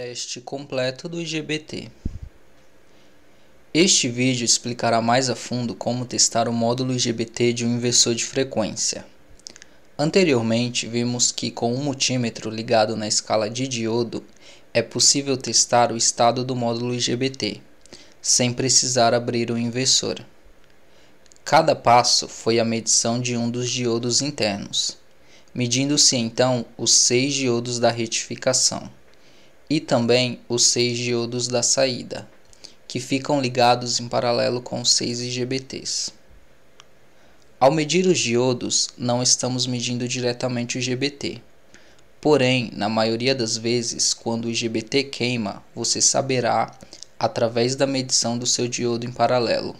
Teste completo do IGBT. Este vídeo explicará mais a fundo como testar o módulo IGBT de um inversor de frequência. Anteriormente, vimos que com um multímetro ligado na escala de diodo, é possível testar o estado do módulo IGBT, sem precisar abrir o inversor. Cada passo foi a medição de um dos diodos internos, medindo-se então os seis diodos da retificação e também os seis diodos da saída, que ficam ligados em paralelo com os seis IGBTs. Ao medir os diodos, não estamos medindo diretamente o IGBT. Porém, na maioria das vezes, quando o IGBT queima, você saberá através da medição do seu diodo em paralelo.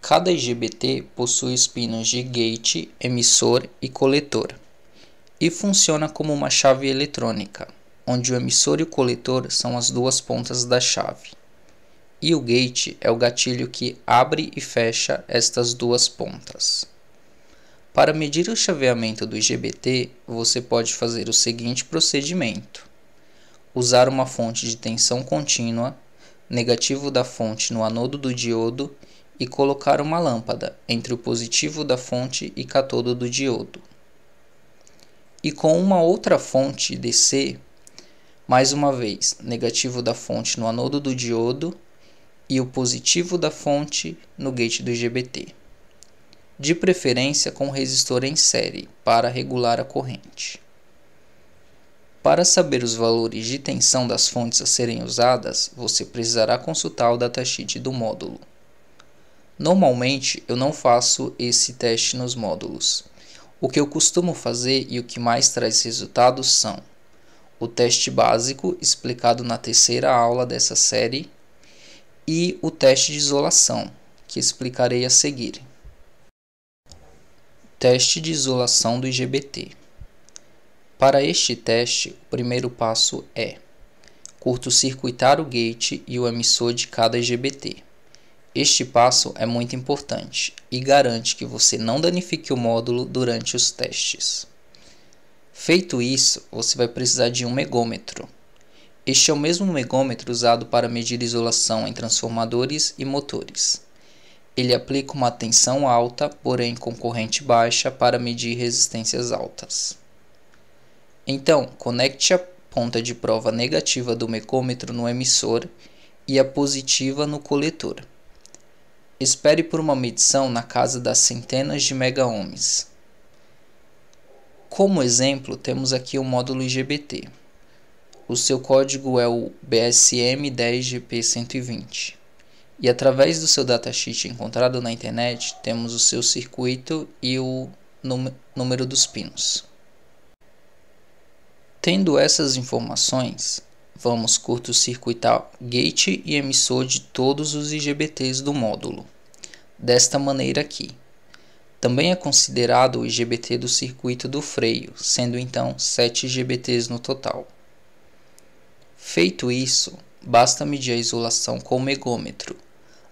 Cada IGBT possui pinos de gate, emissor e coletor e funciona como uma chave eletrônica onde o emissor e o coletor são as duas pontas da chave, e o gate é o gatilho que abre e fecha estas duas pontas. Para medir o chaveamento do IGBT, você pode fazer o seguinte procedimento: usar uma fonte de tensão contínua, negativo da fonte no anodo do diodo e colocar uma lâmpada entre o positivo da fonte e catodo do diodo. E com uma outra fonte DC mais uma vez, negativo da fonte no anodo do diodo e o positivo da fonte no gate do IGBT, de preferência com resistor em série para regular a corrente. Para saber os valores de tensão das fontes a serem usadas, você precisará consultar o datasheet do módulo. Normalmente, eu não faço esse teste nos módulos. O que eu costumo fazer e o que mais traz resultados são o teste básico, explicado na terceira aula dessa série, e o teste de isolação, que explicarei a seguir. Teste de isolação do IGBT. Para este teste, o primeiro passo é curto-circuitar o gate e o emissor de cada IGBT. Este passo é muito importante e garante que você não danifique o módulo durante os testes. Feito isso, você vai precisar de um megômetro. Este é o mesmo megômetro usado para medir isolação em transformadores e motores. Ele aplica uma tensão alta, porém com corrente baixa, para medir resistências altas. Então, conecte a ponta de prova negativa do megômetro no emissor e a positiva no coletor. Espere por uma medição na casa das centenas de megaohms. Como exemplo, temos aqui o módulo IGBT. O seu código é o BSM10GP120. E através do seu datasheet encontrado na internet, temos o seu circuito e o número dos pinos. Tendo essas informações, vamos curto-circuitar gate e emissor de todos os IGBTs do módulo. Desta maneira aqui também é considerado o IGBT do circuito do freio, sendo então 7 IGBTs no total. Feito isso, basta medir a isolação com o megômetro,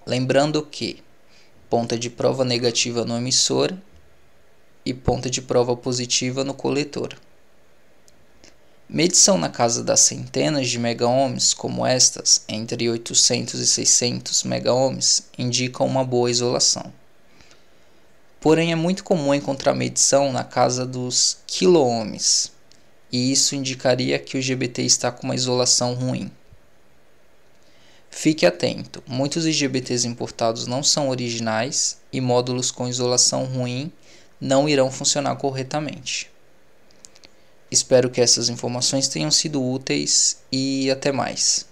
lembrando que ponta de prova negativa no emissor e ponta de prova positiva no coletor. Medição na casa das centenas de megaohms, como estas, entre 800 e 600 megaohms, indicam uma boa isolação. Porém, é muito comum encontrar medição na casa dos quiloohms, e isso indicaria que o GBT está com uma isolação ruim. Fique atento, muitos IGBTs importados não são originais e módulos com isolação ruim não irão funcionar corretamente. Espero que essas informações tenham sido úteis e até mais.